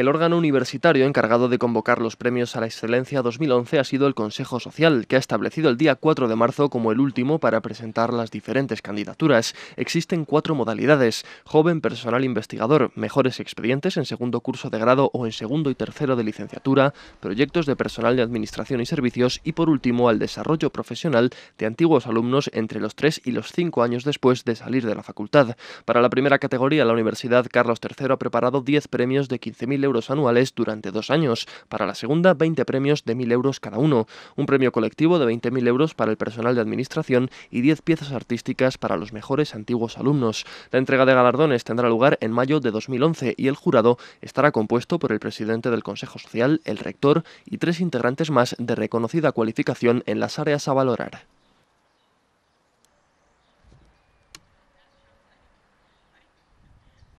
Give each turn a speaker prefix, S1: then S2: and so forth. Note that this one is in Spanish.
S1: El órgano universitario encargado de convocar los premios a la excelencia 2011 ha sido el Consejo Social, que ha establecido el día 4 de marzo como el último para presentar las diferentes candidaturas. Existen cuatro modalidades, joven personal investigador, mejores expedientes en segundo curso de grado o en segundo y tercero de licenciatura, proyectos de personal de administración y servicios y por último al desarrollo profesional de antiguos alumnos entre los 3 y los cinco años después de salir de la facultad. Para la primera categoría, la Universidad Carlos III ha preparado 10 premios de 15.000 euros euros anuales durante dos años. Para la segunda, 20 premios de 1.000 euros cada uno. Un premio colectivo de 20.000 euros para el personal de administración y 10 piezas artísticas para los mejores antiguos alumnos. La entrega de galardones tendrá lugar en mayo de 2011 y el jurado estará compuesto por el presidente del Consejo Social, el rector y tres integrantes más de reconocida cualificación en las áreas a valorar.